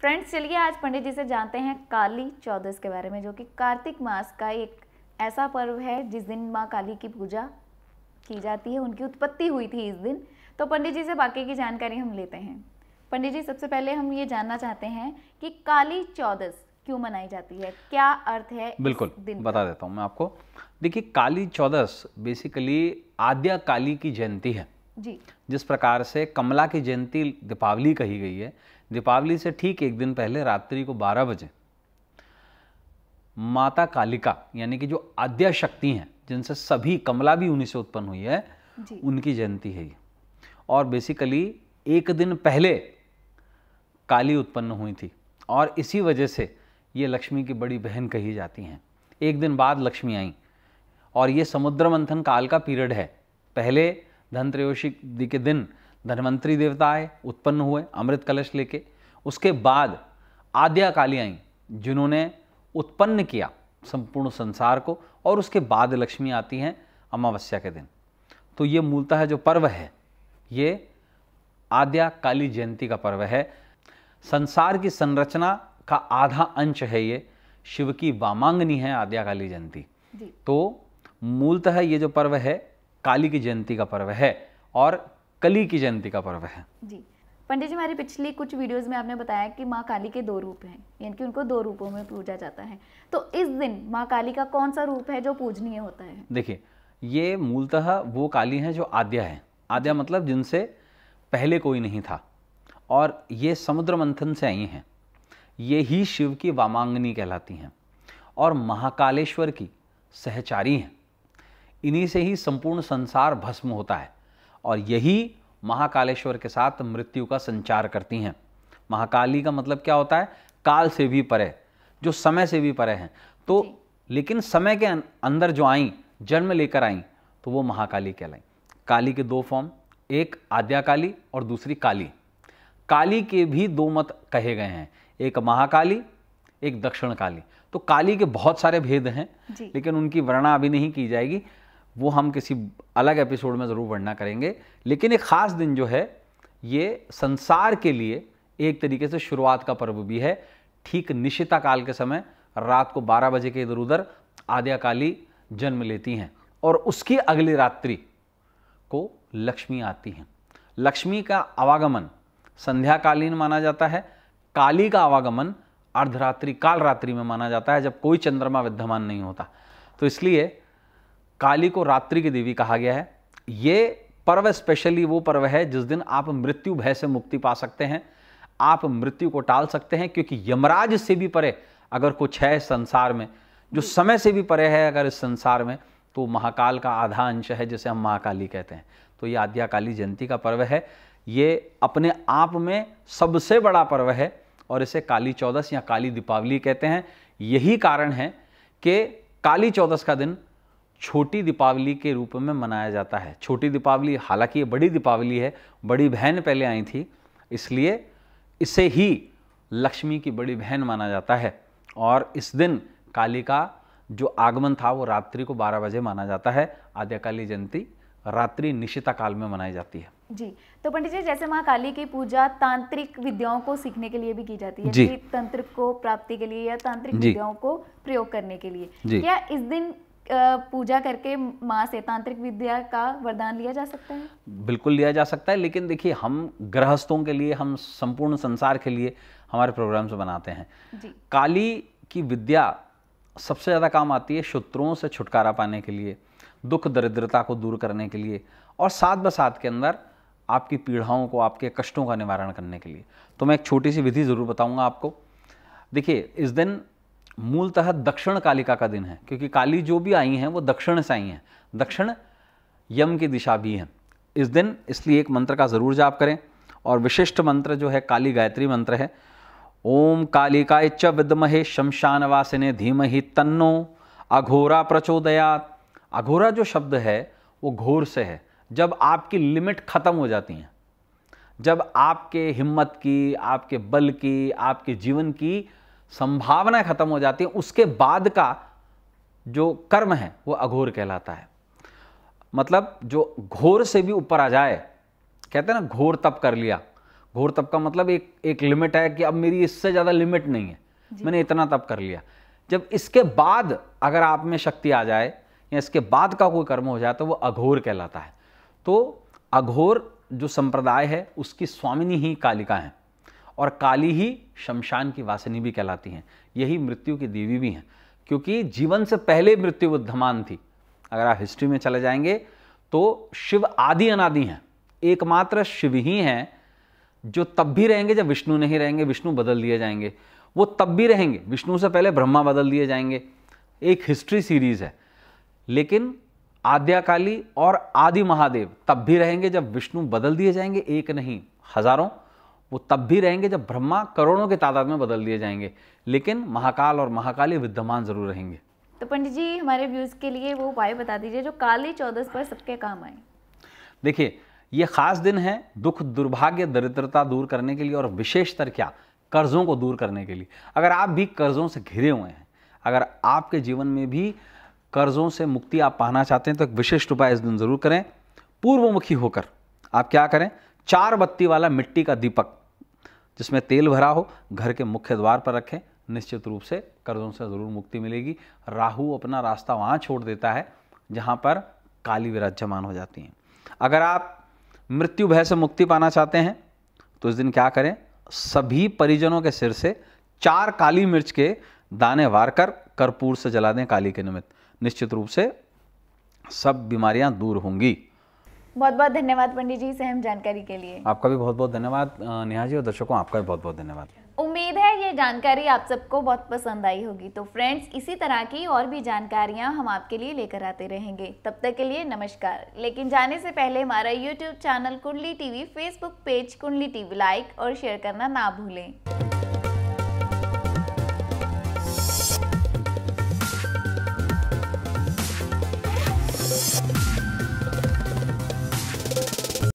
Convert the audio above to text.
Friends चलिए आज पंडित जी से जानते हैं काली चौदस के बारे में जो कि कार्तिक मास का एक ऐसा पर्व है जिस दिन माँ काली की पूजा की जाती है उनकी उत्पत्ति हुई थी इस दिन तो पंडित जी से बाकी की जानकारी हम लेते हैं पंडित जी सबसे पहले हम ये जानना चाहते हैं कि काली चौदस क्यों मनाई जाती है क्या अर्थ है बिल्कुल दिन बता देता हूँ मैं आपको देखिए काली चौदस बेसिकली आद्या काली की जयंती है जी जिस प्रकार से कमला की जयंती दीपावली कही गई है दीपावली से ठीक एक दिन पहले रात्रि को 12 बजे माता कालिका यानी कि जो आद्या शक्ति हैं जिनसे सभी कमला भी उन्हीं से उत्पन्न हुई है जी। उनकी जयंती है ये और बेसिकली एक दिन पहले काली उत्पन्न हुई थी और इसी वजह से ये लक्ष्मी की बड़ी बहन कही जाती हैं एक दिन बाद लक्ष्मी आई और ये समुद्र मंथन काल का पीरियड है पहले धनत्रयोशी दी के दिन धनवंतरी देवता आए उत्पन्न हुए अमृत कलश लेके उसके बाद आद्या काली आई जिन्होंने उत्पन्न किया संपूर्ण संसार को और उसके बाद लक्ष्मी आती हैं अमावस्या के दिन तो ये मूलतः जो पर्व है ये आद्या काली जयंती का पर्व है संसार की संरचना का आधा अंश है ये शिव की वामांगनी है आद्या काली जयंती तो मूलतः ये जो पर्व है काली की जयंती का पर्व है और कली की जयंती का पर्व है जी पंडित जी हमारी पिछली कुछ वीडियोस में आपने बताया कि माँ काली के दो रूप हैं यानी कि उनको दो रूपों में पूजा जाता है तो इस दिन माँ काली का कौन सा रूप है जो पूजनीय होता है देखिए ये मूलतः वो काली हैं जो आद्या है आद्या मतलब जिनसे पहले कोई नहीं था और ये समुद्र मंथन से आई हैं ये ही शिव की वामांगनी कहलाती हैं और महाकालेश्वर की सहचारी हैं इन्हीं से ही संपूर्ण संसार भस्म होता है और यही महाकालेश्वर के साथ मृत्यु का संचार करती हैं महाकाली का मतलब क्या होता है काल से भी परे जो समय से भी परे हैं तो लेकिन समय के अंदर जो आई जन्म लेकर आई तो वो महाकाली कहलाई काली के दो फॉर्म एक आद्याकाली और दूसरी काली काली के भी दो मत कहे गए हैं एक महाकाली एक दक्षिण काली तो काली के बहुत सारे भेद हैं लेकिन उनकी वर्णा अभी नहीं की जाएगी वो हम किसी अलग एपिसोड में ज़रूर वर्णना करेंगे लेकिन एक ख़ास दिन जो है ये संसार के लिए एक तरीके से शुरुआत का पर्व भी है ठीक निशिता काल के समय रात को 12 बजे के इधर उधर आद्याकाली जन्म लेती हैं और उसकी अगली रात्रि को लक्ष्मी आती हैं लक्ष्मी का आवागमन संध्याकालीन माना जाता है काली का आवागमन अर्धरात्रि काल रात्रि में माना जाता है जब कोई चंद्रमा विद्यमान नहीं होता तो इसलिए काली को रात्रि की देवी कहा गया है ये पर्व स्पेशली वो पर्व है जिस दिन आप मृत्यु भय से मुक्ति पा सकते हैं आप मृत्यु को टाल सकते हैं क्योंकि यमराज से भी परे अगर कुछ है संसार में जो समय से भी परे है अगर इस संसार में तो महाकाल का आधा अंश है जिसे हम महाकाली कहते हैं तो ये आद्याकाली जयंती का पर्व है ये अपने आप में सबसे बड़ा पर्व है और इसे काली चौदस या काली दीपावली कहते हैं यही कारण है कि काली चौदस का दिन छोटी दीपावली के रूप में मनाया जाता है छोटी दीपावली हालांकि ये बड़ी दीपावली है बड़ी बहन पहले आई थी इसलिए इसे ही लक्ष्मी की बड़ी बहन माना जाता है और इस दिन काली का जो आगमन था वो रात्रि को 12 बजे माना जाता है आद्यकाली जयंती रात्रि निशिता काल में मनाई जाती है जी तो पंडित जी जैसे माँ काली की पूजा तांत्रिक विद्याओं को सीखने के लिए भी की जाती है जी तंत्र को प्राप्ति के लिए या तांत्रिक विद्याओं को प्रयोग करने के लिए क्या इस दिन पूजा करके माँ से तांत्रिक विद्या का वरदान लिया जा सकता है बिल्कुल लिया जा सकता है लेकिन देखिए हम गृहस्थों के लिए हम संपूर्ण संसार के लिए हमारे प्रोग्राम्स बनाते हैं जी। काली की विद्या सबसे ज़्यादा काम आती है शत्रुओं से छुटकारा पाने के लिए दुख दरिद्रता को दूर करने के लिए और साथ बसात के अंदर आपकी पीड़ाओं को आपके कष्टों का निवारण करने के लिए तो मैं एक छोटी सी विधि ज़रूर बताऊंगा आपको देखिए इस दिन मूलतः दक्षिण कालिका का दिन है क्योंकि काली जो भी आई हैं वो दक्षिण से आई हैं दक्षिण यम की दिशा भी है इस दिन इसलिए एक मंत्र का ज़रूर जाप करें और विशिष्ट मंत्र जो है काली गायत्री मंत्र है ओम कालिकाय विदमहे शमशान वासिने धीमहि तन्नो अघोरा प्रचोदयात अघोरा जो शब्द है वो घोर से है जब आपकी लिमिट ख़त्म हो जाती हैं जब आपके हिम्मत की आपके बल की आपके जीवन की संभावनाएं खत्म हो जाती हैं उसके बाद का जो कर्म है वो अघोर कहलाता है मतलब जो घोर से भी ऊपर आ जाए कहते हैं ना घोर तप कर लिया घोर तप का मतलब एक एक लिमिट है कि अब मेरी इससे ज़्यादा लिमिट नहीं है मैंने इतना तप कर लिया जब इसके बाद अगर आप में शक्ति आ जाए या इसके बाद का कोई कर्म हो जाए तो वो अघोर कहलाता है तो अघोर जो संप्रदाय है उसकी स्वामिनी ही कालिका है और काली ही शमशान की वासनी भी कहलाती हैं यही मृत्यु की देवी भी हैं क्योंकि जीवन से पहले मृत्यु बुद्धमान थी अगर आप हिस्ट्री में चले जाएंगे तो शिव आदि अनादि हैं एकमात्र शिव ही हैं जो तब भी रहेंगे जब विष्णु नहीं रहेंगे विष्णु बदल दिए जाएंगे वो तब भी रहेंगे विष्णु से पहले ब्रह्मा बदल दिए जाएंगे एक हिस्ट्री सीरीज है लेकिन आद्याकाली और आदि महादेव तब भी रहेंगे जब विष्णु बदल दिए जाएंगे एक नहीं हजारों वो तब भी रहेंगे जब ब्रह्मा करोड़ों की तादाद में बदल दिए जाएंगे लेकिन महाकाल और महाकाली विद्यमान जरूर रहेंगे तो पंडित जी हमारे व्यूज़ के लिए वो उपाय बता दीजिए जो काली चौदस पर सबके काम आए देखिए ये खास दिन है दुख दुर्भाग्य दरिद्रता दूर करने के लिए और विशेषतर क्या कर्ज़ों को दूर करने के लिए अगर आप भी कर्ज़ों से घिरे हुए हैं अगर आपके जीवन में भी कर्ज़ों से मुक्ति आप पाना चाहते हैं तो एक विशिष्ट उपाय इस दिन ज़रूर करें पूर्वमुखी होकर आप क्या करें चार बत्ती वाला मिट्टी का दीपक जिसमें तेल भरा हो घर के मुख्य द्वार पर रखें निश्चित रूप से कर्जों से ज़रूर मुक्ति मिलेगी राहु अपना रास्ता वहाँ छोड़ देता है जहाँ पर काली विराजमान हो जाती हैं अगर आप मृत्यु भय से मुक्ति पाना चाहते हैं तो इस दिन क्या करें सभी परिजनों के सिर से चार काली मिर्च के दाने वार कर कर्पूर से जला दें काली के निमित्त निश्चित रूप से सब बीमारियां दूर होंगी बहुत बहुत धन्यवाद पंडित जी हम जानकारी के लिए आपका भी बहुत बहुत धन्यवाद नेहा जी और दर्शकों आपका भी बहुत बहुत धन्यवाद उम्मीद है ये जानकारी आप सबको बहुत पसंद आई होगी तो फ्रेंड्स इसी तरह की और भी जानकारियाँ हम आपके लिए लेकर आते रहेंगे तब तक के लिए नमस्कार लेकिन जाने से पहले हमारा YouTube channel Kundli TV Facebook page Kundli TV like और शेयर करना ना भूलें